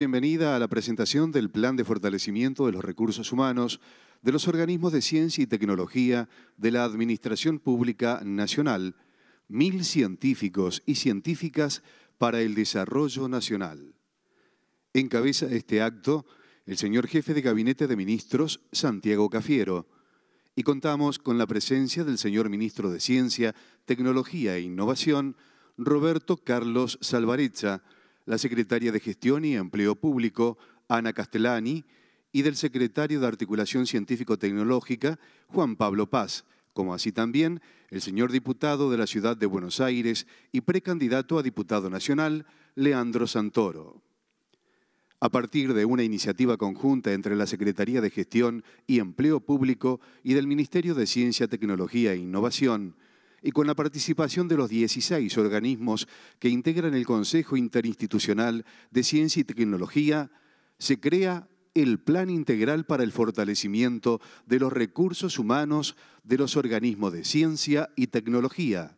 Bienvenida a la presentación del Plan de Fortalecimiento de los Recursos Humanos de los Organismos de Ciencia y Tecnología de la Administración Pública Nacional, mil científicos y científicas para el Desarrollo Nacional. Encabeza este acto el señor jefe de Gabinete de Ministros, Santiago Cafiero, y contamos con la presencia del señor ministro de Ciencia, Tecnología e Innovación, Roberto Carlos Salvarecha la secretaria de Gestión y Empleo Público, Ana Castellani, y del secretario de Articulación Científico-Tecnológica, Juan Pablo Paz, como así también el señor diputado de la Ciudad de Buenos Aires y precandidato a diputado nacional, Leandro Santoro. A partir de una iniciativa conjunta entre la Secretaría de Gestión y Empleo Público y del Ministerio de Ciencia, Tecnología e Innovación, y con la participación de los 16 organismos que integran el Consejo Interinstitucional de Ciencia y Tecnología, se crea el Plan Integral para el Fortalecimiento de los Recursos Humanos de los Organismos de Ciencia y Tecnología,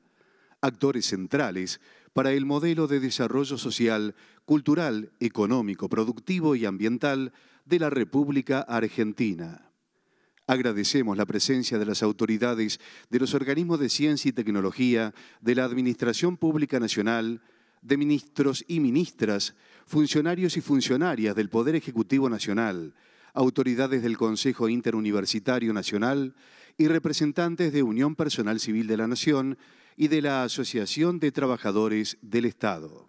actores centrales para el modelo de desarrollo social, cultural, económico, productivo y ambiental de la República Argentina. Agradecemos la presencia de las autoridades de los organismos de ciencia y tecnología, de la Administración Pública Nacional, de ministros y ministras, funcionarios y funcionarias del Poder Ejecutivo Nacional, autoridades del Consejo Interuniversitario Nacional y representantes de Unión Personal Civil de la Nación y de la Asociación de Trabajadores del Estado.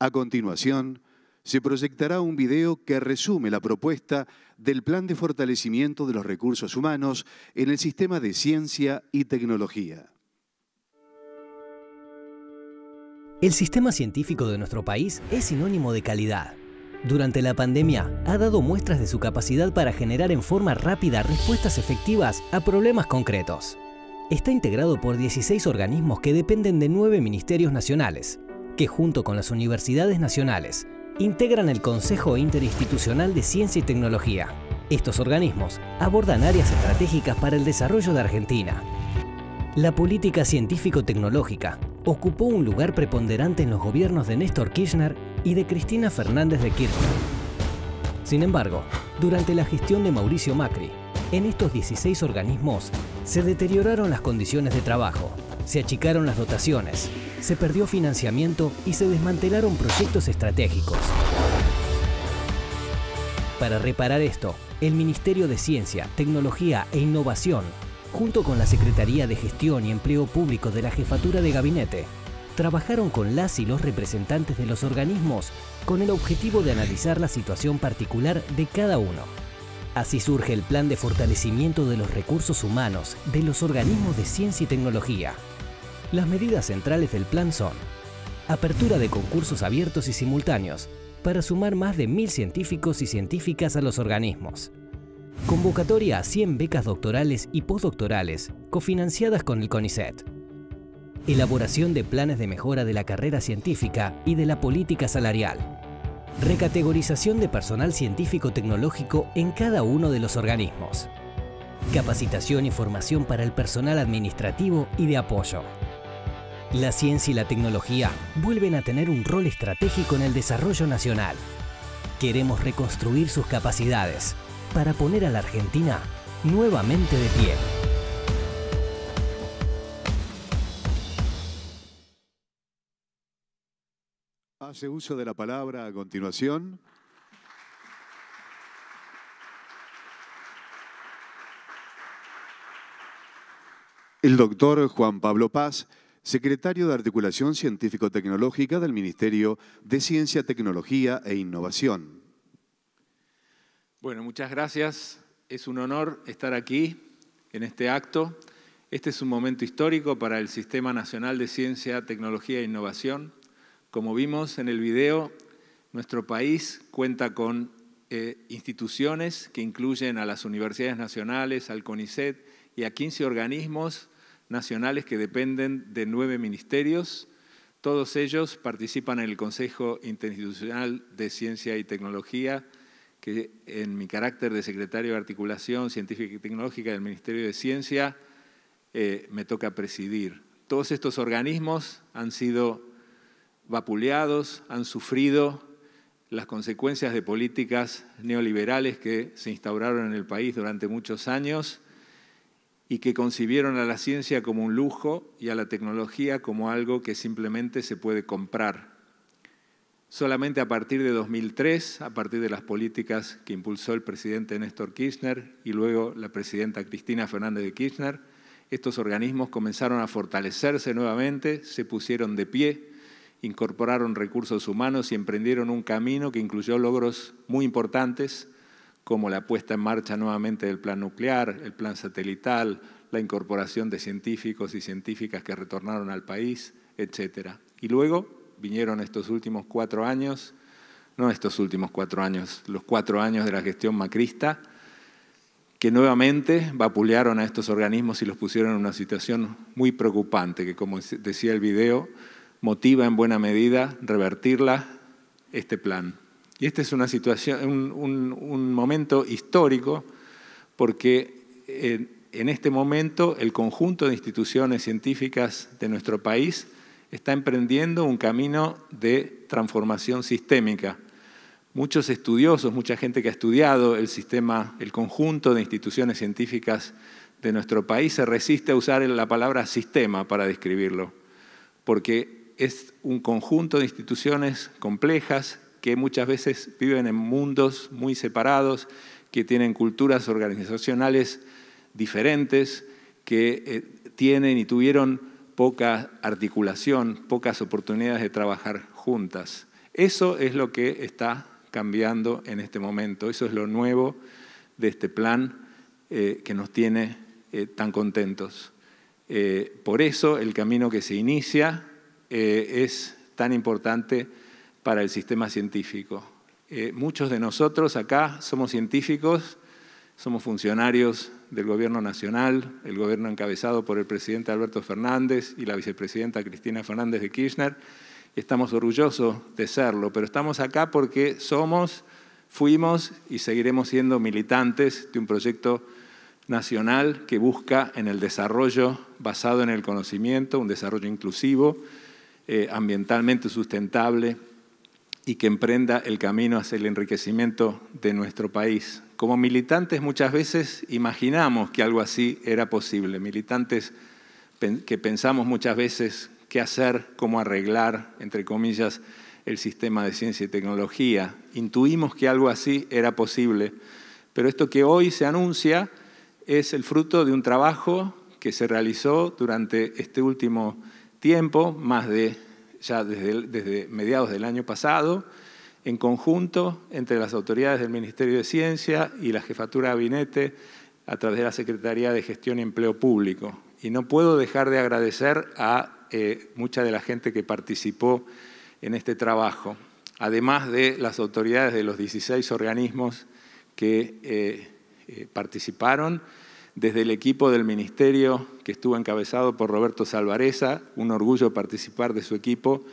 A continuación, se proyectará un video que resume la propuesta del Plan de Fortalecimiento de los Recursos Humanos en el Sistema de Ciencia y Tecnología. El sistema científico de nuestro país es sinónimo de calidad. Durante la pandemia ha dado muestras de su capacidad para generar en forma rápida respuestas efectivas a problemas concretos. Está integrado por 16 organismos que dependen de nueve ministerios nacionales, que junto con las universidades nacionales, integran el Consejo Interinstitucional de Ciencia y Tecnología. Estos organismos abordan áreas estratégicas para el desarrollo de Argentina. La política científico-tecnológica ocupó un lugar preponderante en los gobiernos de Néstor Kirchner y de Cristina Fernández de Kirchner. Sin embargo, durante la gestión de Mauricio Macri, en estos 16 organismos se deterioraron las condiciones de trabajo, se achicaron las dotaciones, se perdió financiamiento y se desmantelaron proyectos estratégicos. Para reparar esto, el Ministerio de Ciencia, Tecnología e Innovación, junto con la Secretaría de Gestión y Empleo Público de la Jefatura de Gabinete, trabajaron con las y los representantes de los organismos con el objetivo de analizar la situación particular de cada uno. Así surge el Plan de Fortalecimiento de los Recursos Humanos de los Organismos de Ciencia y Tecnología, las medidas centrales del plan son apertura de concursos abiertos y simultáneos para sumar más de mil científicos y científicas a los organismos. Convocatoria a 100 becas doctorales y postdoctorales cofinanciadas con el CONICET. Elaboración de planes de mejora de la carrera científica y de la política salarial. Recategorización de personal científico-tecnológico en cada uno de los organismos. Capacitación y formación para el personal administrativo y de apoyo. La ciencia y la tecnología vuelven a tener un rol estratégico en el desarrollo nacional. Queremos reconstruir sus capacidades para poner a la Argentina nuevamente de pie. Hace uso de la palabra a continuación. El doctor Juan Pablo Paz, secretario de Articulación Científico-Tecnológica del Ministerio de Ciencia, Tecnología e Innovación. Bueno, muchas gracias. Es un honor estar aquí en este acto. Este es un momento histórico para el Sistema Nacional de Ciencia, Tecnología e Innovación. Como vimos en el video, nuestro país cuenta con eh, instituciones que incluyen a las universidades nacionales, al CONICET y a 15 organismos nacionales que dependen de nueve ministerios. Todos ellos participan en el Consejo Interinstitucional de Ciencia y Tecnología, que en mi carácter de secretario de Articulación Científica y Tecnológica del Ministerio de Ciencia eh, me toca presidir. Todos estos organismos han sido vapuleados, han sufrido las consecuencias de políticas neoliberales que se instauraron en el país durante muchos años y que concibieron a la ciencia como un lujo y a la tecnología como algo que simplemente se puede comprar. Solamente a partir de 2003, a partir de las políticas que impulsó el presidente Néstor Kirchner y luego la presidenta Cristina Fernández de Kirchner, estos organismos comenzaron a fortalecerse nuevamente, se pusieron de pie, incorporaron recursos humanos y emprendieron un camino que incluyó logros muy importantes como la puesta en marcha nuevamente del plan nuclear, el plan satelital, la incorporación de científicos y científicas que retornaron al país, etc. Y luego vinieron estos últimos cuatro años, no estos últimos cuatro años, los cuatro años de la gestión macrista, que nuevamente vapulearon a estos organismos y los pusieron en una situación muy preocupante, que como decía el video, motiva en buena medida revertirla este plan. Y este es una situación, un, momento histórico porque en, eh, en este momento el conjunto de instituciones científicas de nuestro país está emprendiendo un camino de transformación sistémica. Muchos estudiosos, mucha gente que ha estudiado el sistema, el conjunto de instituciones científicas de nuestro país se resiste a usar la palabra sistema para describirlo, porque es un conjunto de instituciones complejas que muchas veces viven en mundos muy separados, que tienen culturas organizacionales diferentes, que eh, tienen y tuvieron poca articulación, pocas oportunidades de trabajar juntas. Eso es lo que está cambiando en este momento, eso es lo nuevo de este plan eh, que nos tiene eh, tan contentos. por eso el camino que se inicia es tan importante para el sistema científico. Eh, muchos de nosotros acá somos científicos, somos funcionarios del Gobierno Nacional, el Gobierno encabezado por el presidente Alberto Fernández y la vicepresidenta Cristina Fernández de Kirchner. Estamos orgullosos de serlo, pero estamos acá porque somos, fuimos y seguiremos siendo militantes de un proyecto nacional que busca en el desarrollo basado en el conocimiento, un desarrollo inclusivo, eh, ambientalmente sustentable, y que emprenda el camino hacia el enriquecimiento de nuestro país. Como militantes muchas veces imaginamos que algo así era posible, militantes que pensamos muchas veces qué hacer, cómo arreglar, entre comillas, el sistema de ciencia y tecnología. Intuimos que algo así era posible, pero esto que hoy se anuncia es el fruto de un trabajo que se realizó durante este último tiempo, más de ya desde, mediados del año pasado, en conjunto entre las autoridades del Ministerio de Ciencia y la Jefatura de Gabinete a través de la Secretaría de Gestión y Empleo Público. Y no puedo dejar de agradecer a eh, mucha de la gente que participó en este trabajo, además de las autoridades de los 16 organismos que eh, eh, participaron desde el equipo del ministerio que estuvo encabezado por Roberto Salvareza, un orgullo participar de su equipo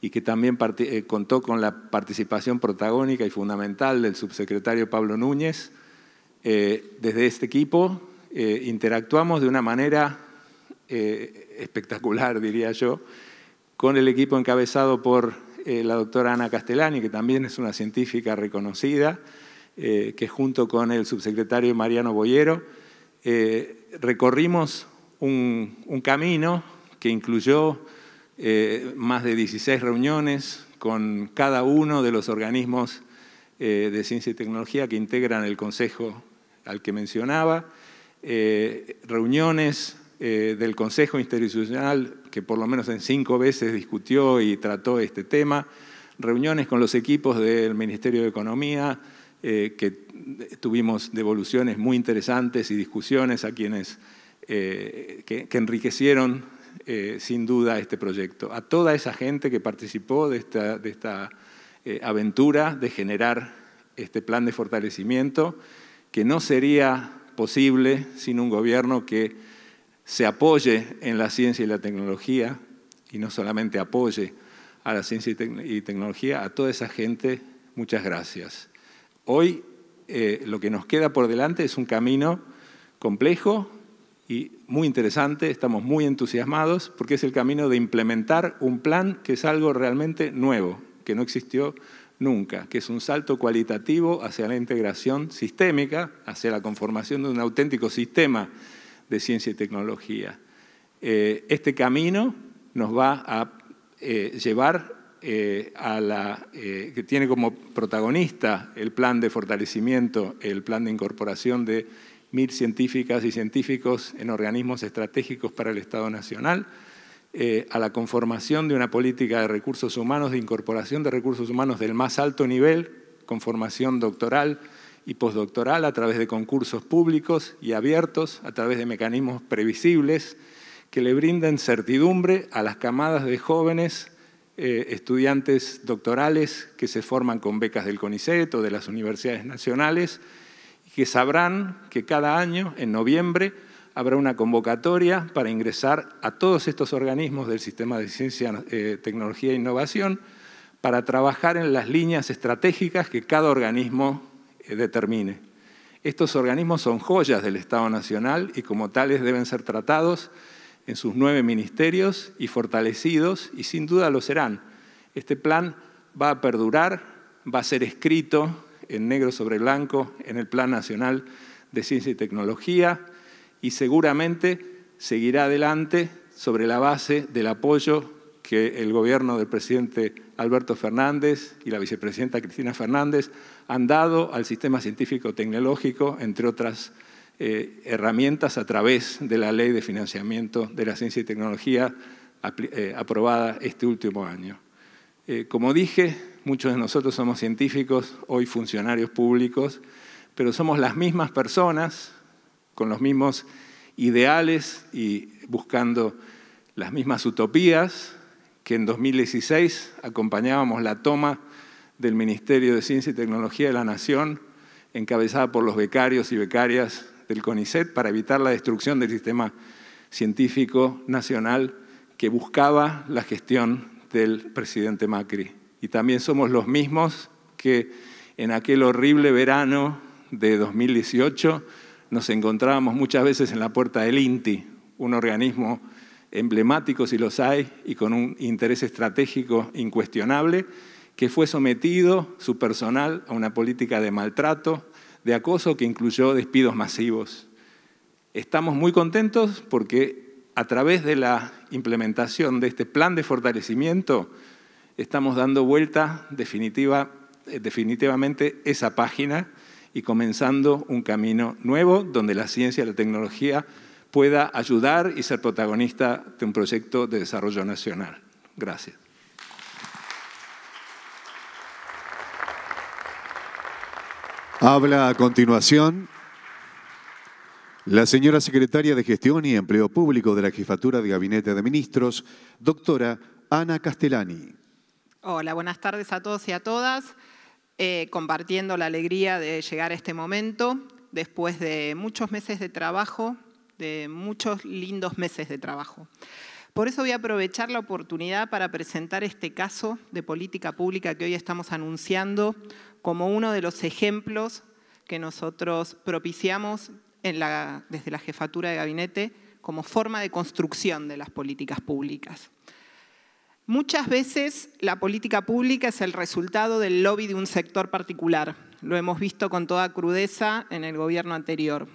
y que también eh, contó con la participación protagónica y fundamental del subsecretario Pablo Núñez. Eh, desde este equipo eh, interactuamos de una manera espectacular, diría yo, con el equipo encabezado por la doctora Ana Castellani, que también es una científica reconocida, que junto con el subsecretario Mariano Boyero, eh, recorrimos un, camino que incluyó eh, más de 16 reuniones con cada uno de los organismos eh, de ciencia y tecnología que integran el Consejo al que mencionaba, reuniones del Consejo Interinstitucional que por lo menos en cinco veces discutió y trató este tema, reuniones con los equipos del Ministerio de Economía que tuvimos devoluciones muy interesantes y discusiones a quienes eh, que, enriquecieron eh, sin duda este proyecto. A toda esa gente que participó de esta, eh, aventura de generar este plan de fortalecimiento, que no sería posible sin un gobierno que se apoye en la ciencia y la tecnología, y no solamente apoye a la ciencia y, y tecnología, a toda esa gente, muchas gracias. Hoy eh, lo que nos queda por delante es un camino complejo y muy interesante, estamos muy entusiasmados porque es el camino de implementar un plan que es algo realmente nuevo, que no existió nunca, que es un salto cualitativo hacia la integración sistémica, hacia la conformación de un auténtico sistema de ciencia y tecnología. Eh, este camino nos va a eh, llevar eh, eh, que tiene como protagonista el plan de fortalecimiento, el plan de incorporación de mil científicas y científicos en organismos estratégicos para el Estado Nacional, eh, a la conformación de una política de recursos humanos, de incorporación de recursos humanos del más alto nivel, con formación doctoral y postdoctoral a través de concursos públicos y abiertos, a través de mecanismos previsibles que le brinden certidumbre a las camadas de jóvenes eh, estudiantes doctorales que se forman con becas del CONICET o de las universidades nacionales, y que sabrán que cada año, en noviembre, habrá una convocatoria para ingresar a todos estos organismos del sistema de ciencia, eh, tecnología e innovación para trabajar en las líneas estratégicas que cada organismo eh, determine. Estos organismos son joyas del Estado Nacional y como tales deben ser tratados en sus nueve ministerios y fortalecidos, y sin duda lo serán. Este plan va a perdurar, va a ser escrito en negro sobre blanco en el Plan Nacional de Ciencia y Tecnología y seguramente seguirá adelante sobre la base del apoyo que el gobierno del presidente Alberto Fernández y la vicepresidenta Cristina Fernández han dado al sistema científico-tecnológico, entre otras eh, herramientas a través de la ley de financiamiento de la ciencia y tecnología eh, aprobada este último año. Eh, como dije, muchos de nosotros somos científicos, hoy funcionarios públicos, pero somos las mismas personas, con los mismos ideales y buscando las mismas utopías que en 2016 acompañábamos la toma del Ministerio de Ciencia y Tecnología de la Nación, encabezada por los becarios y becarias del CONICET para evitar la destrucción del sistema científico nacional que buscaba la gestión del presidente Macri. Y también somos los mismos que en aquel horrible verano de 2018 nos encontrábamos muchas veces en la puerta del INTI, un organismo emblemático si los hay y con un interés estratégico incuestionable, que fue sometido, su personal, a una política de maltrato, de acoso que incluyó despidos masivos. Estamos muy contentos porque a través de la implementación de este plan de fortalecimiento estamos dando vuelta definitiva, eh, definitivamente esa página y comenzando un camino nuevo donde la ciencia y la tecnología pueda ayudar y ser protagonista de un proyecto de desarrollo nacional. Gracias. Habla a continuación la señora secretaria de Gestión y Empleo Público de la Jefatura de Gabinete de Ministros, doctora Ana Castellani. Hola, buenas tardes a todos y a todas. Eh, compartiendo la alegría de llegar a este momento después de muchos meses de trabajo, de muchos lindos meses de trabajo. Por eso voy a aprovechar la oportunidad para presentar este caso de política pública que hoy estamos anunciando como uno de los ejemplos que nosotros propiciamos desde la jefatura de gabinete como forma de construcción de las políticas públicas. Muchas veces la política pública es el resultado del lobby de un sector particular. Lo hemos visto con toda crudeza en el gobierno anterior.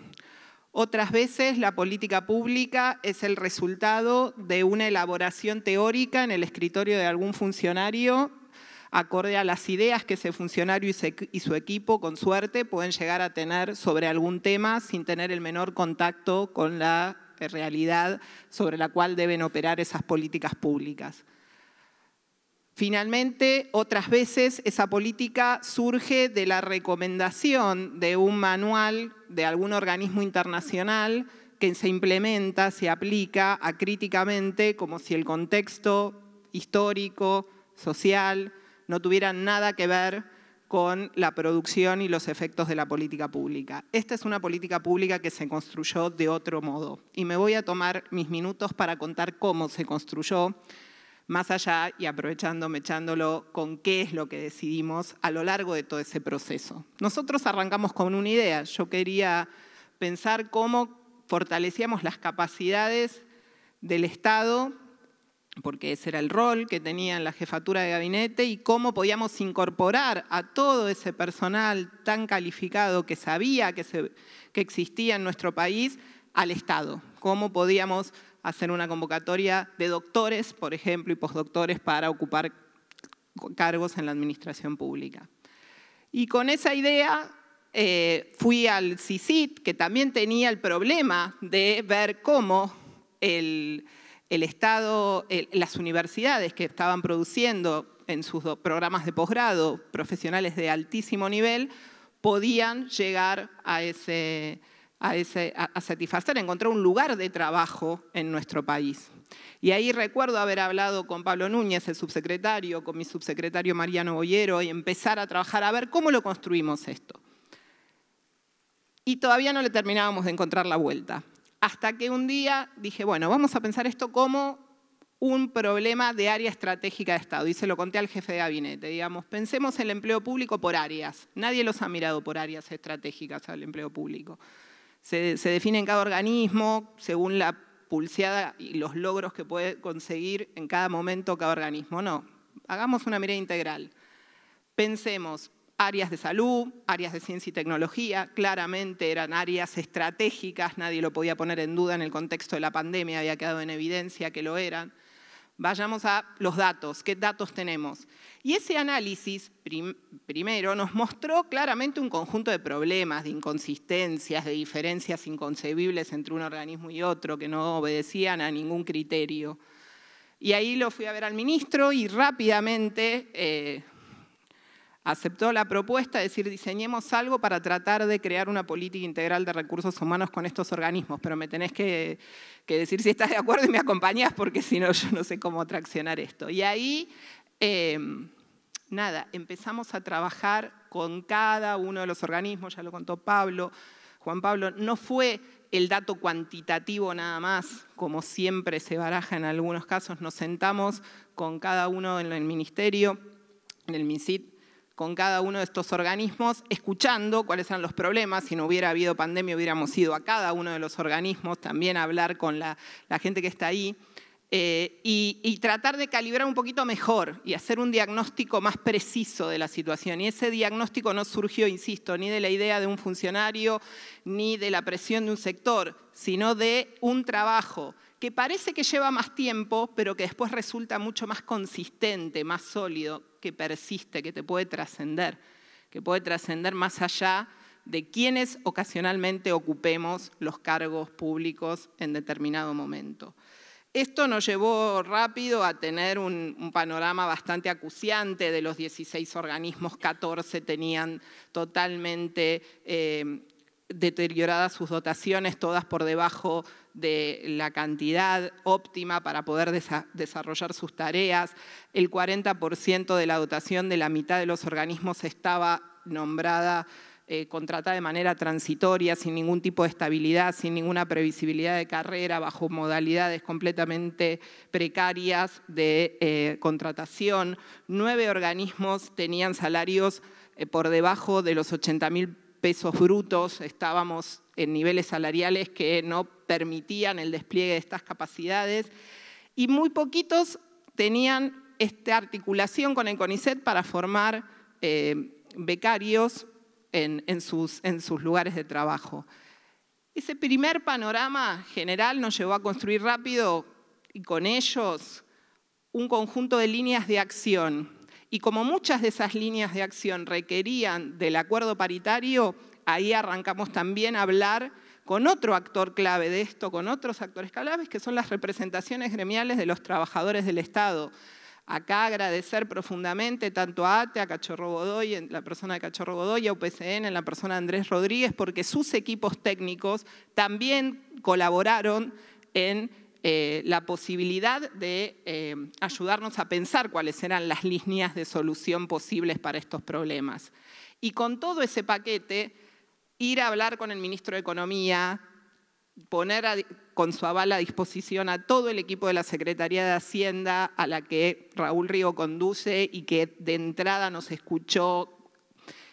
Otras veces la política pública es el resultado de una elaboración teórica en el escritorio de algún funcionario acorde a las ideas que ese funcionario y su equipo, con suerte, pueden llegar a tener sobre algún tema sin tener el menor contacto con la realidad sobre la cual deben operar esas políticas públicas. Finalmente, otras veces esa política surge de la recomendación de un manual de algún organismo internacional que se implementa, se aplica críticamente, como si el contexto histórico, social, no tuvieran nada que ver con la producción y los efectos de la política pública. Esta es una política pública que se construyó de otro modo y me voy a tomar mis minutos para contar cómo se construyó más allá y aprovechándome echándolo con qué es lo que decidimos a lo largo de todo ese proceso. Nosotros arrancamos con una idea, yo quería pensar cómo fortalecíamos las capacidades del Estado porque ese era el rol que tenía en la jefatura de gabinete y cómo podíamos incorporar a todo ese personal tan calificado que sabía que, se, existía en nuestro país al Estado, cómo podíamos hacer una convocatoria de doctores, por ejemplo, y postdoctores para ocupar cargos en la administración pública. Y con esa idea eh, fui al CICIT, que también tenía el problema de ver cómo el el Estado, las universidades que estaban produciendo en sus programas de posgrado profesionales de altísimo nivel, podían llegar a, ese, a, ese, a, satisfacer, encontrar un lugar de trabajo en nuestro país. Y ahí recuerdo haber hablado con Pablo Núñez, el subsecretario, con mi subsecretario Mariano Boyero, y empezar a trabajar a ver cómo lo construimos esto. Y todavía no le terminábamos de encontrar la vuelta. Hasta que un día dije, bueno, vamos a pensar esto como un problema de área estratégica de Estado. Y se lo conté al jefe de gabinete, digamos, pensemos el empleo público por áreas. Nadie los ha mirado por áreas estratégicas al empleo público. Se, se define en cada organismo según la pulseada y los logros que puede conseguir en cada momento cada organismo. No, hagamos una mirada integral. Pensemos áreas de salud, áreas de ciencia y tecnología, claramente eran áreas estratégicas, nadie lo podía poner en duda en el contexto de la pandemia, había quedado en evidencia que lo eran. Vayamos a los datos, ¿qué datos tenemos? Y ese análisis primero nos mostró claramente un conjunto de problemas, de inconsistencias, de diferencias inconcebibles entre un organismo y otro que no obedecían a ningún criterio. Y ahí lo fui a ver al ministro y rápidamente... Eh, aceptó la propuesta, de decir, diseñemos algo para tratar de crear una política integral de recursos humanos con estos organismos, pero me tenés que, decir si estás de acuerdo y me acompañás, porque si no, yo no sé cómo traccionar esto. Y ahí, em, nada, empezamos a trabajar con cada uno de los organismos, ya lo contó Pablo, Juan Pablo, no fue el dato cuantitativo nada más, como siempre se baraja en algunos casos, nos sentamos con cada uno en el ministerio, en el MINCIT, con cada uno de estos organismos, escuchando cuáles eran los problemas. Si no hubiera habido pandemia, hubiéramos ido a cada uno de los organismos, también a hablar con la, gente que está ahí. Eh, y, tratar de calibrar un poquito mejor y hacer un diagnóstico más preciso de la situación. Y ese diagnóstico no surgió, insisto, ni de la idea de un funcionario, ni de la presión de un sector, sino de un trabajo que parece que lleva más tiempo, pero que después resulta mucho más consistente, más sólido, que persiste, que te puede trascender, que puede trascender más allá de quienes ocasionalmente ocupemos los cargos públicos en determinado momento. Esto nos llevó rápido a tener un, panorama bastante acuciante, de los 16 organismos, 14 tenían totalmente eh, deterioradas sus dotaciones, todas por debajo de la cantidad óptima para poder desarrollar sus tareas. El 40% de la dotación de la mitad de los organismos estaba nombrada, eh, contratada de manera transitoria, sin ningún tipo de estabilidad, sin ninguna previsibilidad de carrera, bajo modalidades completamente precarias de eh, contratación. Nueve organismos tenían salarios eh, por debajo de los 80 mil pesos brutos, estábamos en niveles salariales que no permitían el despliegue de estas capacidades y muy poquitos tenían esta articulación con el CONICET para formar eh, becarios en sus lugares de trabajo. Ese primer panorama general nos llevó a construir rápido y con ellos un conjunto de líneas de acción y como muchas de esas líneas de acción requerían del acuerdo paritario, ahí arrancamos también a hablar con otro actor clave de esto, con otros actores claves, que son las representaciones gremiales de los trabajadores del Estado. Acá agradecer profundamente tanto a ATE, a Cachorro Godoy, en la persona de Cachorro Godoy, a UPCN, en la persona de Andrés Rodríguez, porque sus equipos técnicos también colaboraron en eh, la posibilidad de eh, ayudarnos a pensar cuáles eran las líneas de solución posibles para estos problemas. Y con todo ese paquete, ir a hablar con el ministro de Economía, poner con su aval a disposición a todo el equipo de la Secretaría de Hacienda, a la que Raúl Río conduce y que de entrada nos escuchó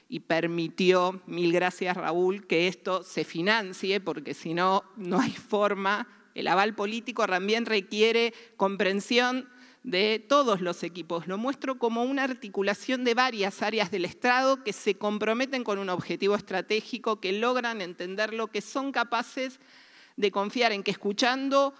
y permitió, mil gracias Raúl, que esto se financie, porque si no, no hay forma el aval político también requiere comprensión de todos los equipos. Lo muestro como una articulación de varias áreas del Estado que se comprometen con un objetivo estratégico, que logran entenderlo, que son capaces de confiar en que escuchando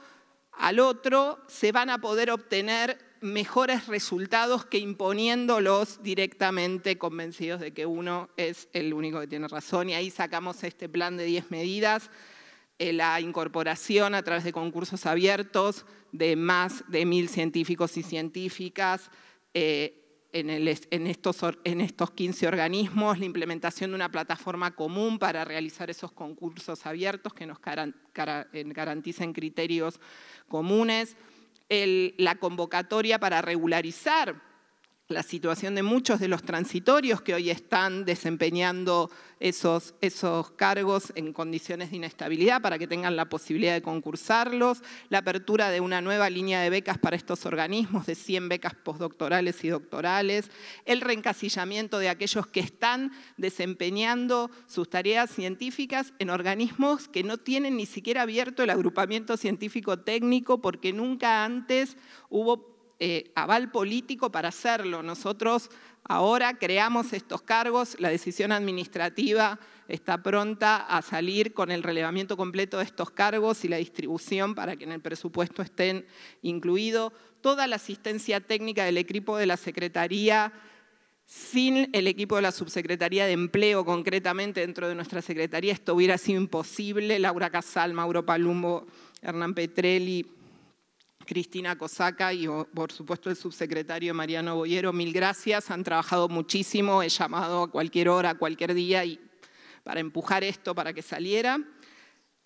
al otro se van a poder obtener mejores resultados que imponiéndolos directamente convencidos de que uno es el único que tiene razón. Y ahí sacamos este plan de 10 medidas eh, la incorporación a través de concursos abiertos de más de mil científicos y científicas eh, en, estos, 15 organismos, la implementación de una plataforma común para realizar esos concursos abiertos que nos eh, garanticen criterios comunes, la convocatoria para regularizar la situación de muchos de los transitorios que hoy están desempeñando esos, esos, cargos en condiciones de inestabilidad para que tengan la posibilidad de concursarlos, la apertura de una nueva línea de becas para estos organismos de 100 becas postdoctorales y doctorales, el reencasillamiento de aquellos que están desempeñando sus tareas científicas en organismos que no tienen ni siquiera abierto el agrupamiento científico técnico porque nunca antes hubo eh, aval político para hacerlo. Nosotros ahora creamos estos cargos, la decisión administrativa está pronta a salir con el relevamiento completo de estos cargos y la distribución para que en el presupuesto estén incluidos. Toda la asistencia técnica del equipo de la Secretaría sin el equipo de la Subsecretaría de Empleo, concretamente dentro de nuestra Secretaría, esto hubiera sido imposible. Laura Casal, Mauro Palumbo, Hernán Petrelli, Cristina Cosaca y por supuesto el subsecretario Mariano Boyero, mil gracias, han trabajado muchísimo, he llamado a cualquier hora, a cualquier día para empujar esto para que saliera.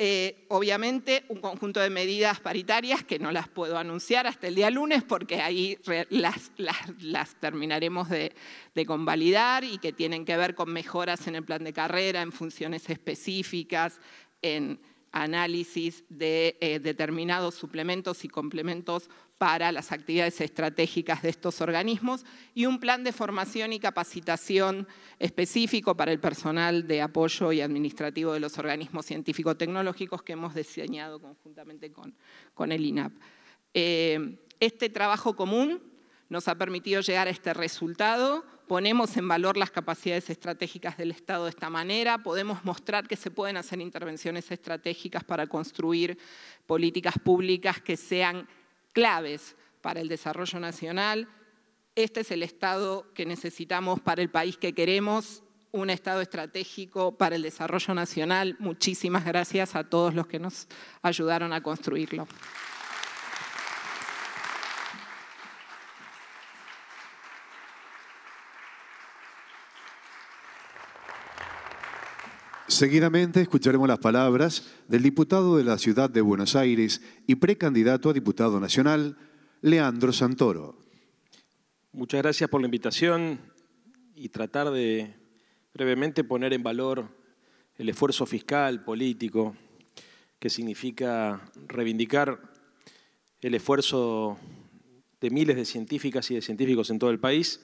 Eh, obviamente un conjunto de medidas paritarias que no las puedo anunciar hasta el día lunes porque ahí las, terminaremos de, de, convalidar y que tienen que ver con mejoras en el plan de carrera, en funciones específicas, en, análisis de eh, determinados suplementos y complementos para las actividades estratégicas de estos organismos y un plan de formación y capacitación específico para el personal de apoyo y administrativo de los organismos científico-tecnológicos que hemos diseñado conjuntamente con, el INAP. Eh, este trabajo común nos ha permitido llegar a este resultado ponemos en valor las capacidades estratégicas del Estado de esta manera, podemos mostrar que se pueden hacer intervenciones estratégicas para construir políticas públicas que sean claves para el desarrollo nacional. Este es el Estado que necesitamos para el país que queremos, un Estado estratégico para el desarrollo nacional. Muchísimas gracias a todos los que nos ayudaron a construirlo. Seguidamente escucharemos las palabras del diputado de la Ciudad de Buenos Aires y precandidato a diputado nacional, Leandro Santoro. Muchas gracias por la invitación y tratar de brevemente poner en valor el esfuerzo fiscal, político, que significa reivindicar el esfuerzo de miles de científicas y de científicos en todo el país,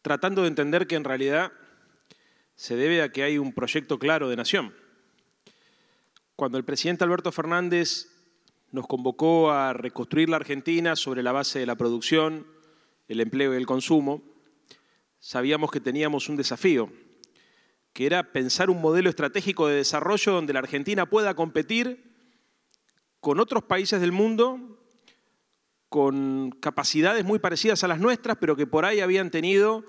tratando de entender que en realidad se debe a que hay un proyecto claro de nación. Cuando el presidente Alberto Fernández nos convocó a reconstruir la Argentina sobre la base de la producción, el empleo y el consumo, sabíamos que teníamos un desafío, que era pensar un modelo estratégico de desarrollo donde la Argentina pueda competir con otros países del mundo con capacidades muy parecidas a las nuestras, pero que por ahí habían tenido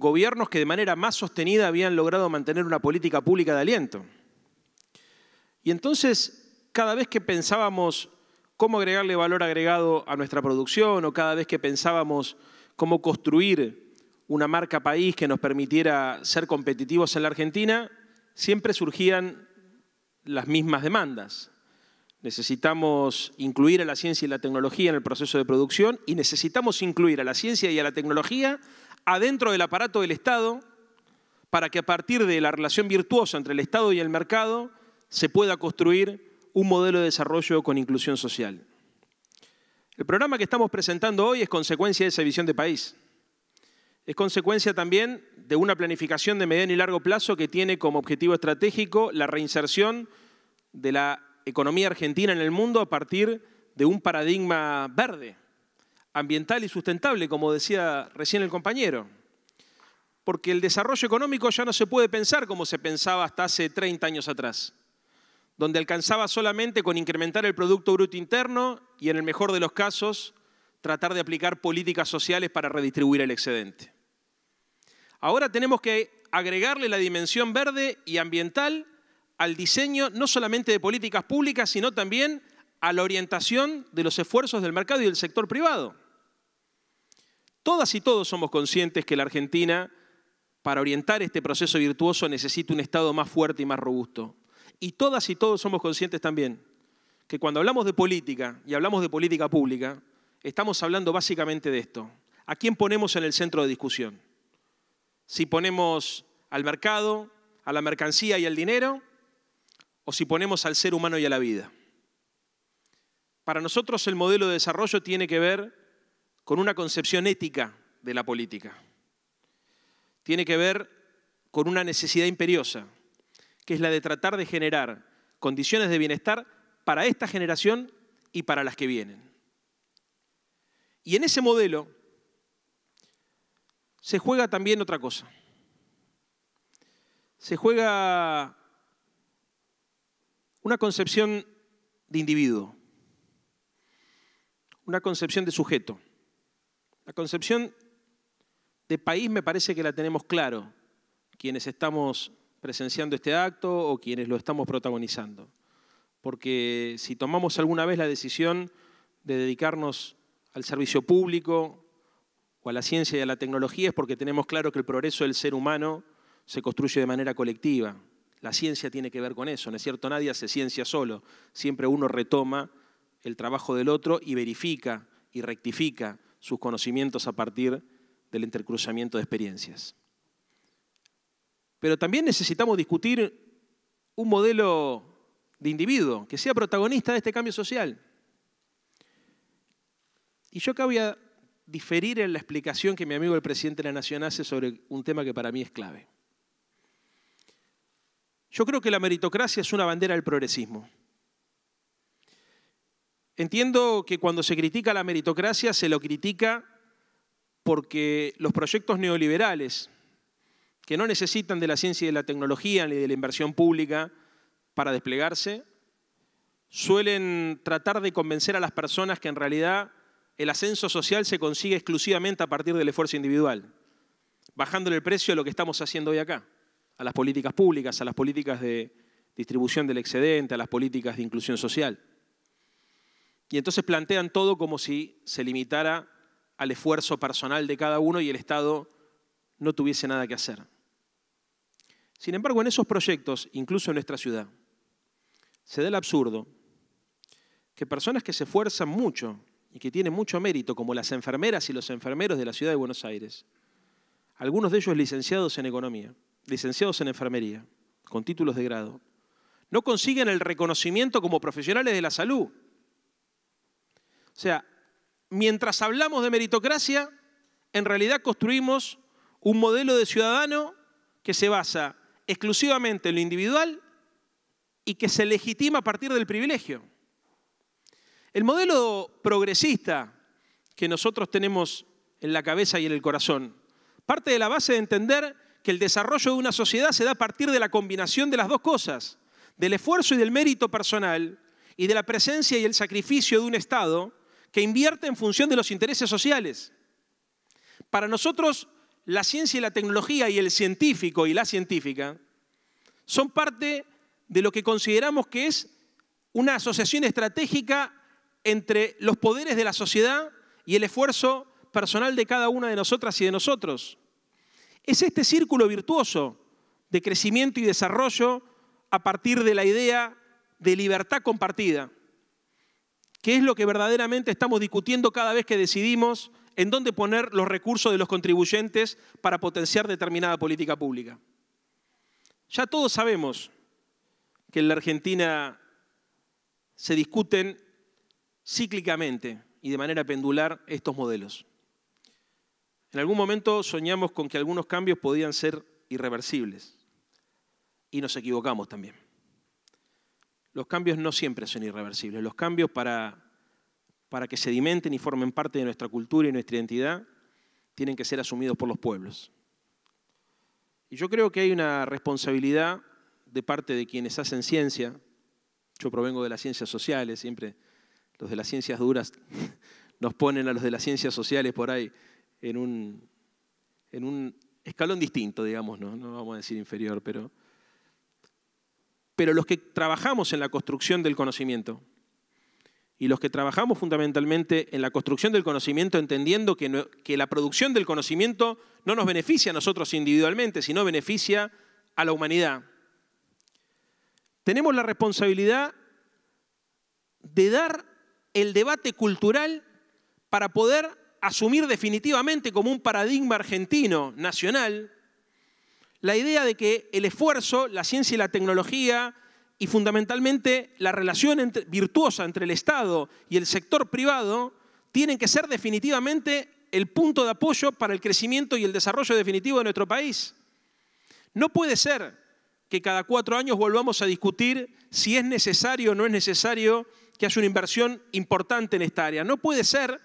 gobiernos que de manera más sostenida habían logrado mantener una política pública de aliento. Y entonces, cada vez que pensábamos cómo agregarle valor agregado a nuestra producción o cada vez que pensábamos cómo construir una marca país que nos permitiera ser competitivos en la Argentina, siempre surgían las mismas demandas. Necesitamos incluir a la ciencia y la tecnología en el proceso de producción y necesitamos incluir a la ciencia y a la tecnología adentro del aparato del Estado para que a partir de la relación virtuosa entre el Estado y el mercado se pueda construir un modelo de desarrollo con inclusión social. El programa que estamos presentando hoy es consecuencia de esa visión de país. Es consecuencia también de una planificación de mediano y largo plazo que tiene como objetivo estratégico la reinserción de la economía argentina en el mundo a partir de un paradigma verde, ambiental y sustentable, como decía recién el compañero. Porque el desarrollo económico ya no se puede pensar como se pensaba hasta hace 30 años atrás, donde alcanzaba solamente con incrementar el Producto Bruto Interno y, en el mejor de los casos, tratar de aplicar políticas sociales para redistribuir el excedente. Ahora tenemos que agregarle la dimensión verde y ambiental al diseño no solamente de políticas públicas, sino también a la orientación de los esfuerzos del mercado y del sector privado. Todas y todos somos conscientes que la Argentina, para orientar este proceso virtuoso, necesita un Estado más fuerte y más robusto. Y todas y todos somos conscientes también que cuando hablamos de política y hablamos de política pública, estamos hablando básicamente de esto. ¿A quién ponemos en el centro de discusión? Si ponemos al mercado, a la mercancía y al dinero, o si ponemos al ser humano y a la vida. Para nosotros el modelo de desarrollo tiene que ver con una concepción ética de la política. Tiene que ver con una necesidad imperiosa, que es la de tratar de generar condiciones de bienestar para esta generación y para las que vienen. Y en ese modelo se juega también otra cosa. Se juega una concepción de individuo, una concepción de sujeto. La concepción de país me parece que la tenemos claro, quienes estamos presenciando este acto o quienes lo estamos protagonizando. Porque si tomamos alguna vez la decisión de dedicarnos al servicio público o a la ciencia y a la tecnología es porque tenemos claro que el progreso del ser humano se construye de manera colectiva. La ciencia tiene que ver con eso, ¿no es cierto? Nadie hace ciencia solo. Siempre uno retoma el trabajo del otro y verifica y rectifica sus conocimientos a partir del intercruzamiento de experiencias. Pero también necesitamos discutir un modelo de individuo que sea protagonista de este cambio social. Y yo acá voy a diferir en la explicación que mi amigo el presidente de la Nación hace sobre un tema que para mí es clave. Yo creo que la meritocracia es una bandera del progresismo. Entiendo que cuando se critica la meritocracia se lo critica porque los proyectos neoliberales, que no necesitan de la ciencia y de la tecnología ni de la inversión pública para desplegarse, suelen tratar de convencer a las personas que en realidad el ascenso social se consigue exclusivamente a partir del esfuerzo individual, bajándole el precio a lo que estamos haciendo hoy acá, a las políticas públicas, a las políticas de distribución del excedente, a las políticas de inclusión social. Y entonces plantean todo como si se limitara al esfuerzo personal de cada uno y el Estado no tuviese nada que hacer. Sin embargo, en esos proyectos, incluso en nuestra ciudad, se da el absurdo que personas que se esfuerzan mucho y que tienen mucho mérito, como las enfermeras y los enfermeros de la ciudad de Buenos Aires, algunos de ellos licenciados en economía, licenciados en enfermería, con títulos de grado, no consiguen el reconocimiento como profesionales de la salud. O sea, mientras hablamos de meritocracia, en realidad construimos un modelo de ciudadano que se basa exclusivamente en lo individual y que se legitima a partir del privilegio. El modelo progresista que nosotros tenemos en la cabeza y en el corazón parte de la base de entender que el desarrollo de una sociedad se da a partir de la combinación de las dos cosas, del esfuerzo y del mérito personal y de la presencia y el sacrificio de un Estado que invierte en función de los intereses sociales. Para nosotros, la ciencia y la tecnología y el científico y la científica son parte de lo que consideramos que es una asociación estratégica entre los poderes de la sociedad y el esfuerzo personal de cada una de nosotras y de nosotros. Es este círculo virtuoso de crecimiento y desarrollo a partir de la idea de libertad compartida. Qué es lo que verdaderamente estamos discutiendo cada vez que decidimos en dónde poner los recursos de los contribuyentes para potenciar determinada política pública. Ya todos sabemos que en la Argentina se discuten cíclicamente y de manera pendular estos modelos. En algún momento soñamos con que algunos cambios podían ser irreversibles y nos equivocamos también. Los cambios no siempre son irreversibles. Los cambios para, para que sedimenten y formen parte de nuestra cultura y nuestra identidad tienen que ser asumidos por los pueblos. Y yo creo que hay una responsabilidad de parte de quienes hacen ciencia. Yo provengo de las ciencias sociales, siempre los de las ciencias duras nos ponen a los de las ciencias sociales por ahí en un, en un escalón distinto, digamos, ¿no? no vamos a decir inferior, pero pero los que trabajamos en la construcción del conocimiento. Y los que trabajamos fundamentalmente en la construcción del conocimiento, entendiendo que, que la producción del conocimiento no nos beneficia a nosotros individualmente, sino beneficia a la humanidad. Tenemos la responsabilidad de dar el debate cultural para poder asumir definitivamente como un paradigma argentino, nacional, la idea de que el esfuerzo, la ciencia y la tecnología, y fundamentalmente la relación virtuosa entre el Estado y el sector privado, tienen que ser definitivamente el punto de apoyo para el crecimiento y el desarrollo definitivo de nuestro país. No puede ser que cada cuatro años volvamos a discutir si es necesario o no es necesario que haya una inversión importante en esta área. No puede ser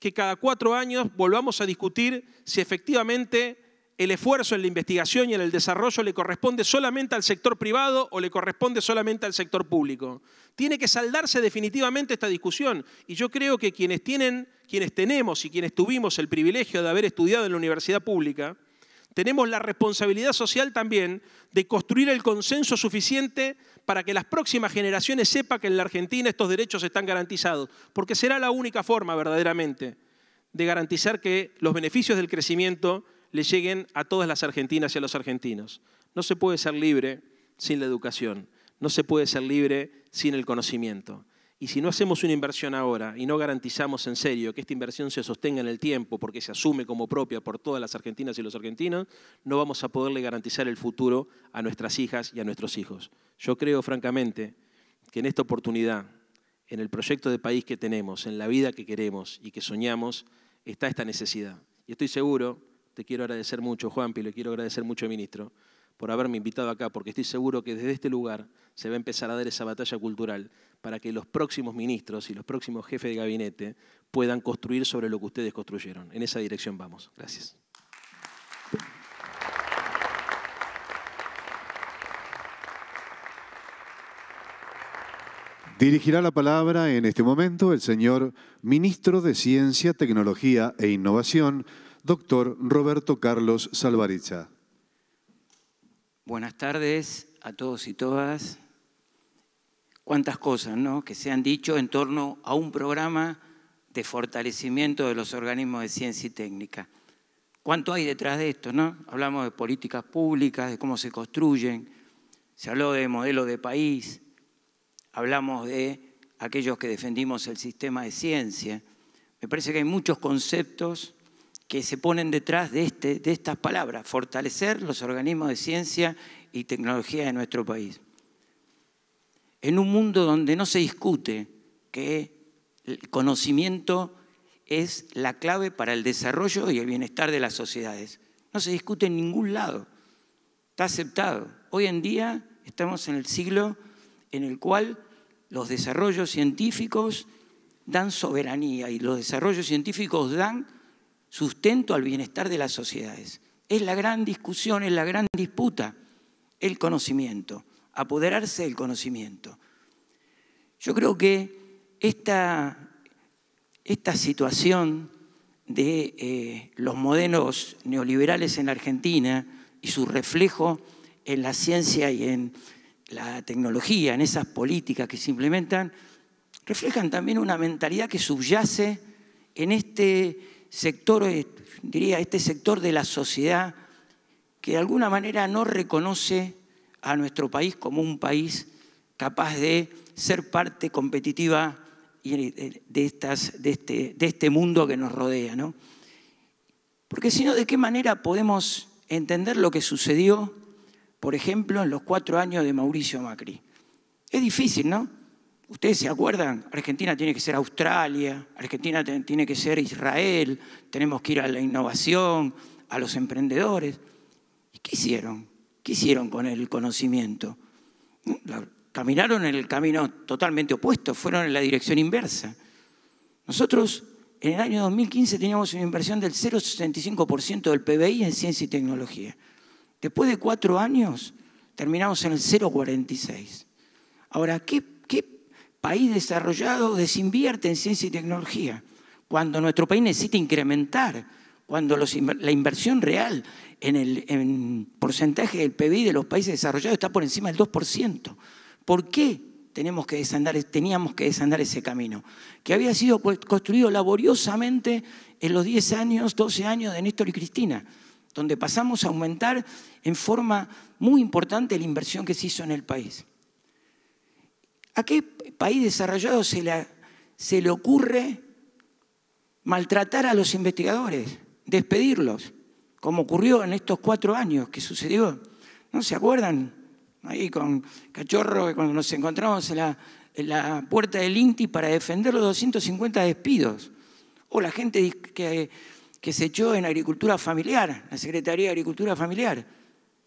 que cada cuatro años volvamos a discutir si efectivamente el esfuerzo en la investigación y en el desarrollo le corresponde solamente al sector privado o le corresponde solamente al sector público. Tiene que saldarse definitivamente esta discusión y yo creo que quienes tienen, quienes tenemos y quienes tuvimos el privilegio de haber estudiado en la universidad pública, tenemos la responsabilidad social también de construir el consenso suficiente para que las próximas generaciones sepan que en la Argentina estos derechos están garantizados, porque será la única forma verdaderamente de garantizar que los beneficios del crecimiento le lleguen a todas las argentinas y a los argentinos. No se puede ser libre sin la educación, no se puede ser libre sin el conocimiento. Y si no hacemos una inversión ahora y no garantizamos en serio que esta inversión se sostenga en el tiempo porque se asume como propia por todas las argentinas y los argentinos, no vamos a poderle garantizar el futuro a nuestras hijas y a nuestros hijos. Yo creo, francamente, que en esta oportunidad, en el proyecto de país que tenemos, en la vida que queremos y que soñamos, está esta necesidad. Y estoy seguro te quiero agradecer mucho, Juanpi, le quiero agradecer mucho, ministro, por haberme invitado acá, porque estoy seguro que desde este lugar se va a empezar a dar esa batalla cultural para que los próximos ministros y los próximos jefes de gabinete puedan construir sobre lo que ustedes construyeron. En esa dirección vamos. Gracias. Dirigirá la palabra en este momento el señor ministro de Ciencia, Tecnología e Innovación, doctor Roberto Carlos Salvaricha. Buenas tardes a todos y todas. Cuántas cosas ¿no? que se han dicho en torno a un programa de fortalecimiento de los organismos de ciencia y técnica. ¿Cuánto hay detrás de esto? ¿no? Hablamos de políticas públicas, de cómo se construyen, se habló de modelo de país, hablamos de aquellos que defendimos el sistema de ciencia. Me parece que hay muchos conceptos que se ponen detrás de, este, de estas palabras, fortalecer los organismos de ciencia y tecnología de nuestro país. En un mundo donde no se discute que el conocimiento es la clave para el desarrollo y el bienestar de las sociedades. No se discute en ningún lado. Está aceptado. Hoy en día estamos en el siglo en el cual los desarrollos científicos dan soberanía y los desarrollos científicos dan sustento al bienestar de las sociedades. Es la gran discusión, es la gran disputa, el conocimiento, apoderarse del conocimiento. Yo creo que esta, esta situación de eh, los modelos neoliberales en la Argentina y su reflejo en la ciencia y en la tecnología, en esas políticas que se implementan, reflejan también una mentalidad que subyace en este sector, eh, diría, este sector de la sociedad que de alguna manera no reconoce a nuestro país como un país capaz de ser parte competitiva eh, de, este, de, este, mundo que nos rodea. ¿no? Porque si no, ¿de qué manera podemos entender lo que sucedió, por ejemplo, en los cuatro años de Mauricio Macri? Es difícil, ¿no? Ustedes se acuerdan, Argentina tiene que ser Australia, Argentina tiene que ser Israel, tenemos que ir a la innovación, a los emprendedores. ¿Y qué hicieron? ¿Qué hicieron con el conocimiento? Caminaron en el camino totalmente opuesto, fueron en la dirección inversa. Nosotros en el año 2015 teníamos una inversión del 0,65% del PBI en ciencia y tecnología. Después de cuatro años terminamos en el 0,46%. Ahora, ¿qué, ¿qué país desarrollado desinvierte en ciencia y tecnología, cuando nuestro país necesita incrementar, cuando la inversión real en el porcentaje del PIB de los países desarrollados está por encima del 2%. ¿Por qué teníamos que desandar ese camino, que había sido construido laboriosamente en los 10 años, 12 años de Néstor y Cristina, donde pasamos a aumentar en forma muy importante la inversión que se hizo en el país. ¿A qué país desarrollado se, le ocurre maltratar a los investigadores, despedirlos, como ocurrió en estos cuatro años que sucedió? ¿No se acuerdan? Ahí con Cachorro, cuando nos encontramos en la, puerta del INTI para defender los 250 despidos. O la gente que, que se echó en agricultura familiar, la Secretaría de Agricultura Familiar.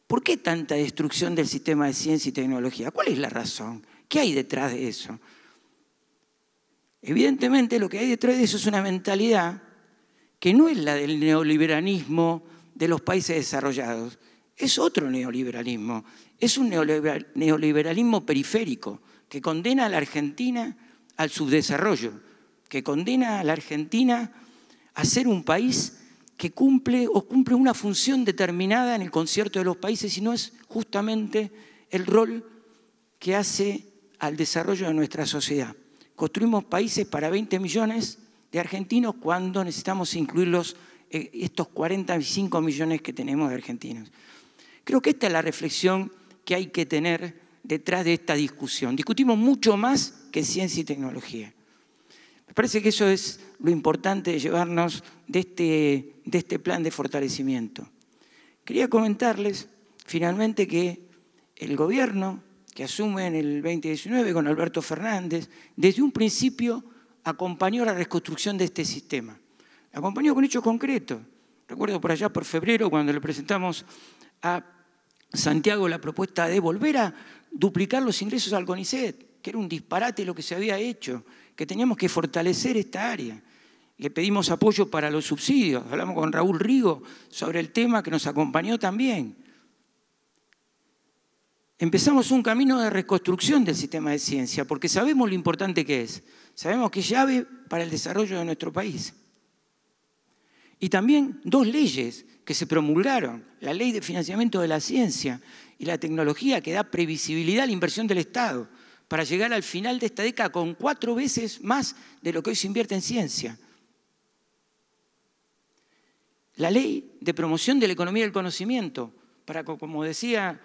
¿Por qué tanta destrucción del sistema de ciencia y tecnología? ¿Cuál es la razón? ¿Qué hay detrás de eso? Evidentemente lo que hay detrás de eso es una mentalidad que no es la del neoliberalismo de los países desarrollados, es otro neoliberalismo, es un neoliberalismo periférico que condena a la Argentina al subdesarrollo, que condena a la Argentina a ser un país que cumple o cumple una función determinada en el concierto de los países y no es justamente el rol que hace al desarrollo de nuestra sociedad. Construimos países para 20 millones de argentinos cuando necesitamos incluirlos eh, estos 45 millones que tenemos de argentinos. Creo que esta es la reflexión que hay que tener detrás de esta discusión. Discutimos mucho más que ciencia y tecnología. Me parece que eso es lo importante de llevarnos de este, de este plan de fortalecimiento. Quería comentarles finalmente que el gobierno que asume en el 2019 con Alberto Fernández, desde un principio acompañó la reconstrucción de este sistema. Acompañó con hechos concretos. Recuerdo por allá por febrero cuando le presentamos a Santiago la propuesta de volver a duplicar los ingresos al CONICET, que era un disparate lo que se había hecho, que teníamos que fortalecer esta área. Le pedimos apoyo para los subsidios, hablamos con Raúl Rigo sobre el tema que nos acompañó también empezamos un camino de reconstrucción del sistema de ciencia, porque sabemos lo importante que es, sabemos que es llave para el desarrollo de nuestro país. Y también dos leyes que se promulgaron, la ley de financiamiento de la ciencia y la tecnología que da previsibilidad a la inversión del Estado para llegar al final de esta década con cuatro veces más de lo que hoy se invierte en ciencia. La ley de promoción de la economía del conocimiento, para, como decía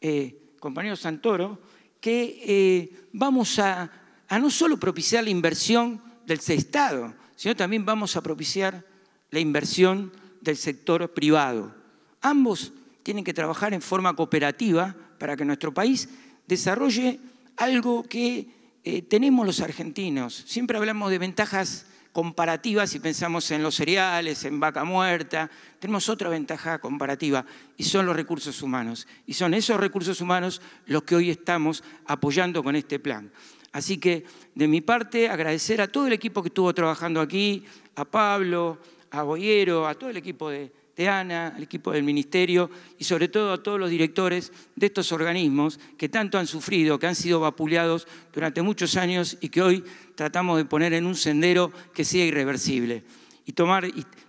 eh, compañero Santoro, que eh, vamos a, no solo propiciar la inversión del Estado, sino también vamos a propiciar la inversión del sector privado. Ambos tienen que trabajar en forma cooperativa para que nuestro país desarrolle algo que eh, tenemos los argentinos. Siempre hablamos de ventajas comparativa, si pensamos en los cereales, en vaca muerta, tenemos otra ventaja comparativa y son los recursos humanos. Y son esos recursos humanos los que hoy estamos apoyando con este plan. Así que de mi parte agradecer a todo el equipo que estuvo trabajando aquí, a Pablo, a Boyero, a todo el equipo de, de Ana, al equipo del Ministerio y sobre todo a todos los directores de estos organismos que tanto han sufrido, que han sido vapuleados durante muchos años y que hoy tratamos de poner en un sendero que sea irreversible. Y,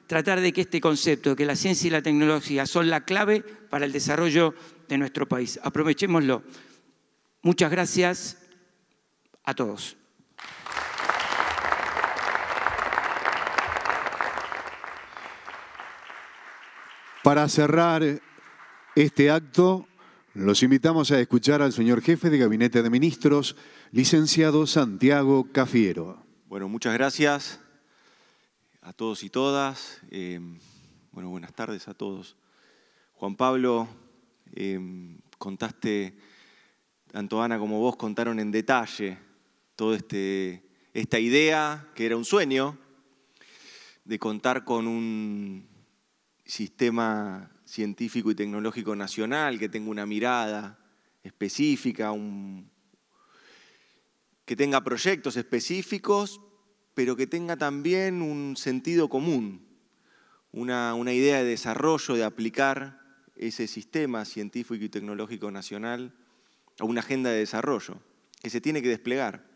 tratar de que este concepto, que la ciencia y la tecnología son la clave para el desarrollo de nuestro país. Aprovechémoslo. Muchas gracias a todos. Para cerrar eh, este acto, los invitamos a escuchar al señor jefe de Gabinete de Ministros, licenciado Santiago Cafiero. Bueno, muchas gracias a todos y todas. Em, bueno, buenas tardes a todos. Juan Pablo, em, contaste, tanto Ana como vos contaron en detalle toda este, esta idea, que era un sueño, de contar con un sistema científico y tecnológico nacional, que tenga una mirada específica, que tenga proyectos específicos, pero que tenga también un sentido común, una, idea de desarrollo, de aplicar ese sistema científico y tecnológico nacional a una agenda de desarrollo que se tiene que desplegar.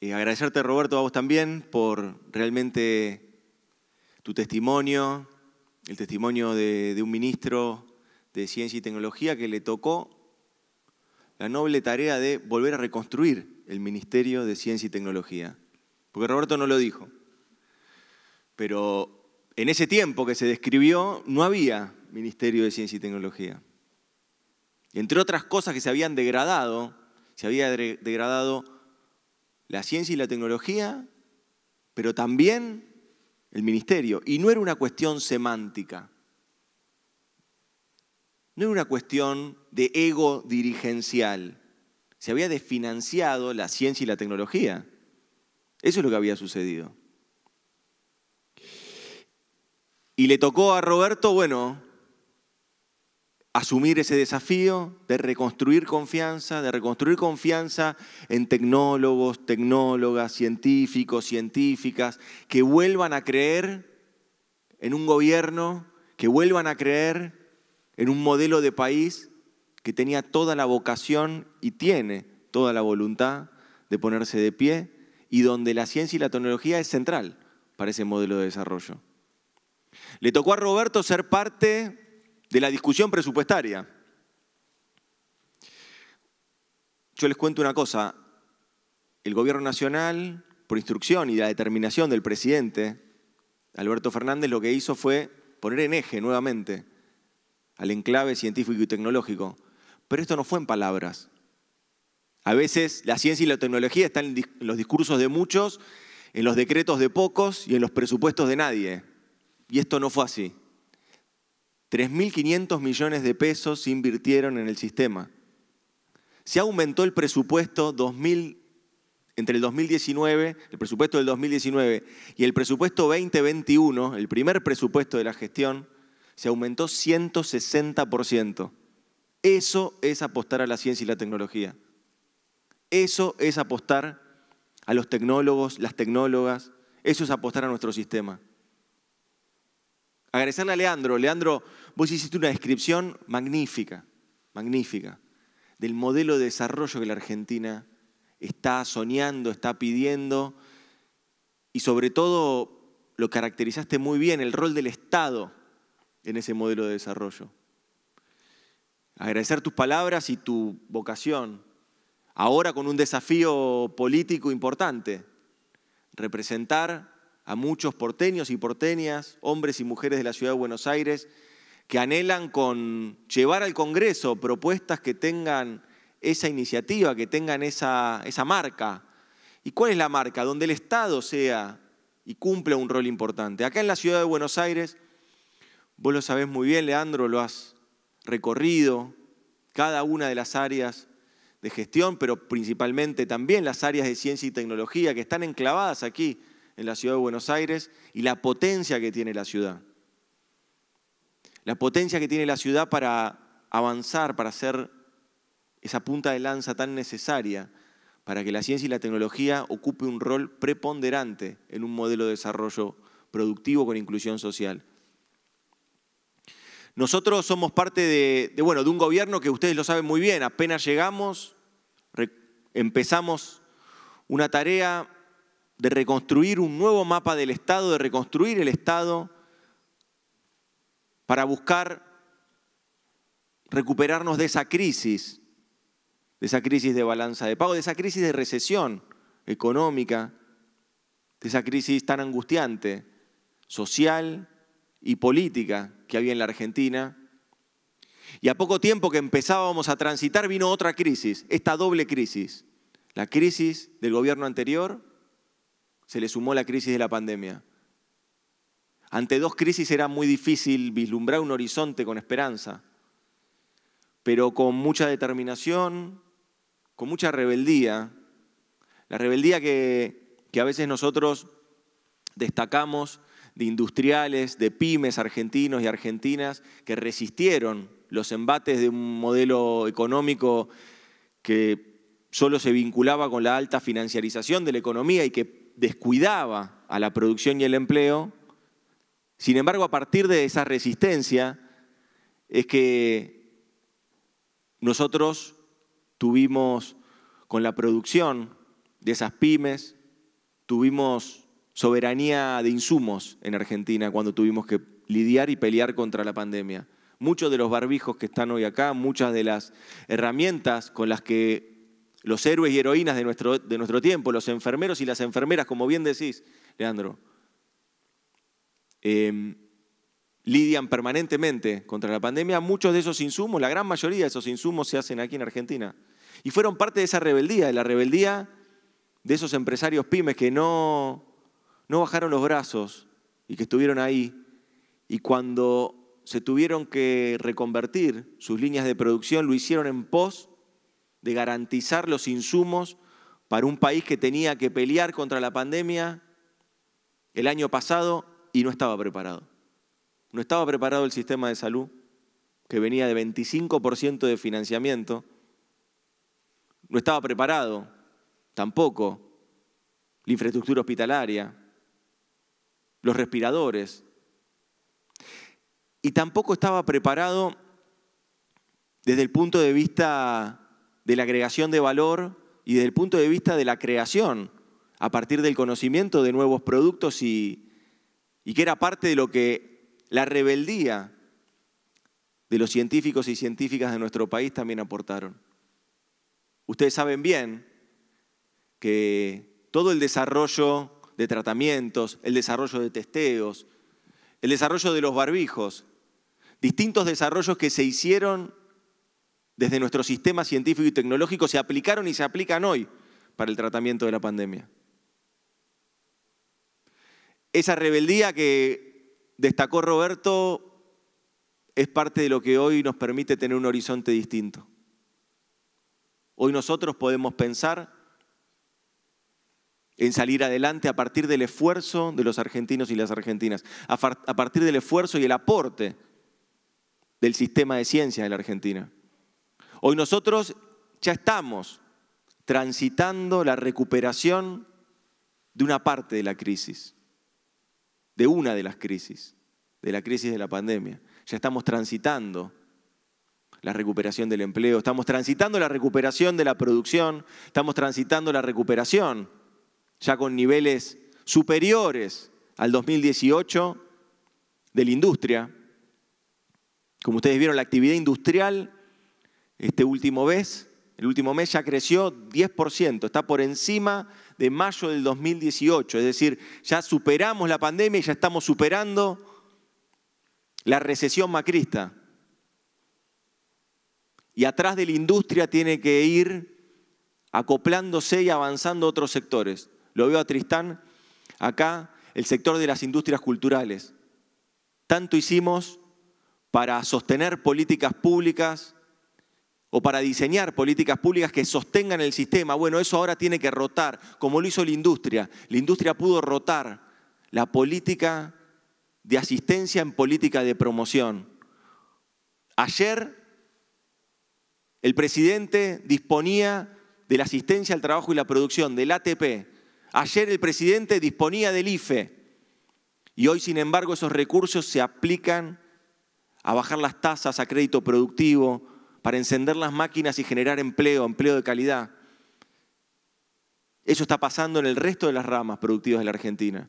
Eh, agradecerte, Roberto, a vos también por realmente tu testimonio, el testimonio de, un ministro de ciencia y tecnología que le tocó la noble tarea de volver a reconstruir el Ministerio de Ciencia y Tecnología. Porque Roberto no lo dijo. Pero en ese tiempo que se describió no había Ministerio de Ciencia y Tecnología. Entre otras cosas que se habían degradado, se había degradado la ciencia y la tecnología, pero también el ministerio. Y no era una cuestión semántica. No era una cuestión de ego dirigencial. Se había desfinanciado la ciencia y la tecnología. Eso es lo que había sucedido. Y le tocó a Roberto, bueno, asumir ese desafío de reconstruir confianza, de reconstruir confianza en tecnólogos, tecnólogas, científicos, científicas, que vuelvan a creer en un gobierno, que vuelvan a creer en un modelo de país que tenía toda la vocación y tiene toda la voluntad de ponerse de pie y donde la ciencia y la tecnología es central para ese modelo de desarrollo. Le tocó a Roberto ser parte de la discusión presupuestaria. Yo les cuento una cosa, el Gobierno Nacional, por instrucción y la determinación del presidente, Alberto Fernández, lo que hizo fue poner en eje nuevamente al enclave científico y tecnológico. Pero esto no fue en palabras. A veces la ciencia y la tecnología están en los discursos de muchos, en los decretos de pocos y en los presupuestos de nadie. Y esto no fue así. 3.500 millones de pesos se invirtieron en el sistema. Se aumentó el presupuesto entre el 2019, el presupuesto del 2019 y el presupuesto 2021, el primer presupuesto de la gestión, se aumentó 160%. Eso es apostar a la ciencia y la tecnología. Eso es apostar a los tecnólogos, las tecnólogas. Eso es apostar a nuestro sistema agradecerle a Leandro. Leandro Vos hiciste una descripción magnífica, magnífica, del modelo de desarrollo que la Argentina está soñando, está pidiendo, y sobre todo lo caracterizaste muy bien, el rol del Estado en ese modelo de desarrollo. Agradecer tus palabras y tu vocación, ahora con un desafío político importante, representar a muchos porteños y porteñas, hombres y mujeres de la ciudad de Buenos Aires, que anhelan con llevar al Congreso propuestas que tengan esa iniciativa, que tengan esa, esa marca. ¿Y cuál es la marca? Donde el Estado sea y cumpla un rol importante. Acá en la ciudad de Buenos Aires, vos lo sabés muy bien, Leandro, lo has recorrido, cada una de las áreas de gestión, pero principalmente también las áreas de ciencia y tecnología que están enclavadas aquí en la ciudad de Buenos Aires y la potencia que tiene la ciudad la potencia que tiene la ciudad para avanzar, para ser esa punta de lanza tan necesaria para que la ciencia y la tecnología ocupe un rol preponderante en un modelo de desarrollo productivo con inclusión social. Nosotros somos parte de, bueno, de un gobierno que ustedes lo saben muy bien, apenas llegamos, empezamos una tarea de reconstruir un nuevo mapa del Estado, de reconstruir el Estado, para buscar recuperarnos de esa crisis, de esa crisis de balanza de pago, de esa crisis de recesión económica, de esa crisis tan angustiante, social y política que había en la Argentina. Y a poco tiempo que empezábamos a transitar vino otra crisis, esta doble crisis. La crisis del gobierno anterior se le sumó la crisis de la pandemia. Ante dos crisis era muy difícil vislumbrar un horizonte con esperanza, pero con mucha determinación, con mucha rebeldía, la rebeldía que, a veces nosotros destacamos de industriales, de pymes argentinos y argentinas que resistieron los embates de un modelo económico que solo se vinculaba con la alta financiarización de la economía y que descuidaba a la producción y el empleo, sin embargo, a partir de esa resistencia es que nosotros tuvimos con la producción de esas pymes, tuvimos soberanía de insumos en Argentina cuando tuvimos que lidiar y pelear contra la pandemia. Muchos de los barbijos que están hoy acá, muchas de las herramientas con las que los héroes y heroínas de nuestro, de nuestro tiempo, los enfermeros y las enfermeras, como bien decís, Leandro, Em, lidian permanentemente contra la pandemia, muchos de esos insumos, la gran mayoría de esos insumos se hacen aquí en Argentina. Y fueron parte de esa rebeldía, de la rebeldía de esos empresarios pymes que no, no bajaron los brazos y que estuvieron ahí. Y cuando se tuvieron que reconvertir sus líneas de producción, lo hicieron en pos de garantizar los insumos para un país que tenía que pelear contra la pandemia el año pasado y no estaba preparado. No estaba preparado el sistema de salud, que venía de 25% de financiamiento. No estaba preparado tampoco la infraestructura hospitalaria, los respiradores. Y tampoco estaba preparado desde el punto de vista de la agregación de valor y desde el punto de vista de la creación a partir del conocimiento de nuevos productos y, y que era parte de lo que la rebeldía de los científicos y científicas de nuestro país también aportaron. Ustedes saben bien que todo el desarrollo de tratamientos, el desarrollo de testeos, el desarrollo de los barbijos, distintos desarrollos que se hicieron desde nuestro sistema científico y tecnológico se aplicaron y se aplican hoy para el tratamiento de la pandemia. Esa rebeldía que destacó Roberto es parte de lo que hoy nos permite tener un horizonte distinto. Hoy nosotros podemos pensar en salir adelante a partir del esfuerzo de los argentinos y las argentinas, a partir del esfuerzo y el aporte del sistema de ciencia de la Argentina. Hoy nosotros ya estamos transitando la recuperación de una parte de la crisis de una de las crisis, de la crisis de la pandemia. Ya estamos transitando la recuperación del empleo, estamos transitando la recuperación de la producción, estamos transitando la recuperación ya con niveles superiores al 2018 de la industria. Como ustedes vieron, la actividad industrial este último mes, el último mes ya creció 10%, está por encima de mayo del 2018. Es decir, ya superamos la pandemia y ya estamos superando la recesión macrista. Y atrás de la industria tiene que ir acoplándose y avanzando otros sectores. Lo veo a Tristán acá, el sector de las industrias culturales. Tanto hicimos para sostener políticas públicas o para diseñar políticas públicas que sostengan el sistema. Bueno, eso ahora tiene que rotar, como lo hizo la industria. La industria pudo rotar la política de asistencia en política de promoción. Ayer el presidente disponía de la asistencia al trabajo y la producción, del ATP. Ayer el presidente disponía del IFE. Y hoy, sin embargo, esos recursos se aplican a bajar las tasas, a crédito productivo, para encender las máquinas y generar empleo, empleo de calidad. Eso está pasando en el resto de las ramas productivas de la Argentina.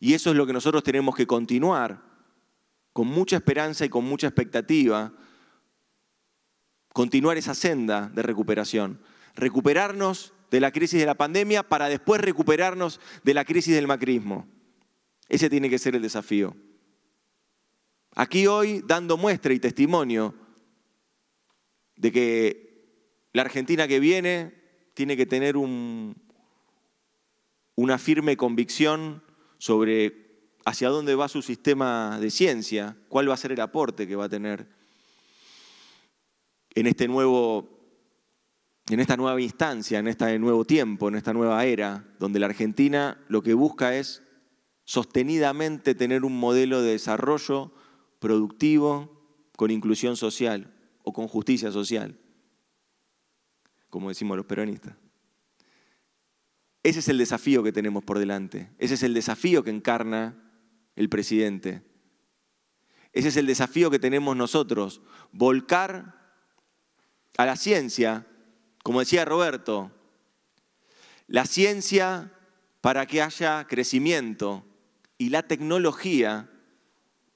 Y eso es lo que nosotros tenemos que continuar con mucha esperanza y con mucha expectativa, continuar esa senda de recuperación. Recuperarnos de la crisis de la pandemia para después recuperarnos de la crisis del macrismo. Ese tiene que ser el desafío. Aquí hoy, dando muestra y testimonio de que la Argentina que viene tiene que tener una firme convicción sobre hacia dónde va su sistema de ciencia, cuál va a ser el aporte que va a tener en este nuevo en esta nueva instancia, en este nuevo tiempo, en esta nueva era, donde la Argentina lo que busca es sostenidamente tener un modelo de desarrollo productivo con inclusión social o con justicia social, como decimos los peronistas. Ese es el desafío que tenemos por delante, ese es el desafío que encarna el presidente, ese es el desafío que tenemos nosotros, volcar a la ciencia, como decía Roberto, la ciencia para que haya crecimiento y la tecnología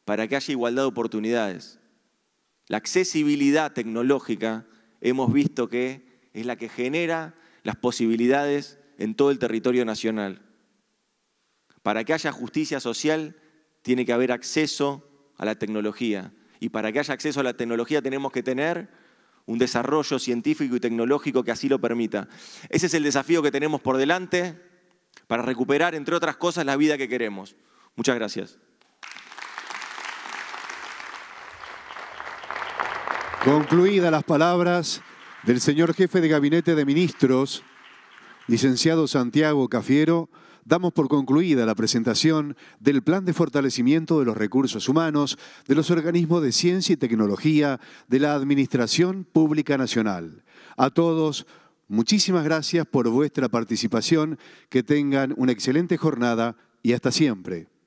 para que haya igualdad de oportunidades. La accesibilidad tecnológica hemos visto que es la que genera las posibilidades en todo el territorio nacional. Para que haya justicia social tiene que haber acceso a la tecnología. Y para que haya acceso a la tecnología tenemos que tener un desarrollo científico y tecnológico que así lo permita. Ese es el desafío que tenemos por delante para recuperar, entre otras cosas, la vida que queremos. Muchas gracias. Concluidas las palabras del señor jefe de gabinete de ministros, licenciado Santiago Cafiero, damos por concluida la presentación del Plan de Fortalecimiento de los Recursos Humanos de los organismos de ciencia y tecnología de la Administración Pública Nacional. A todos, muchísimas gracias por vuestra participación, que tengan una excelente jornada y hasta siempre.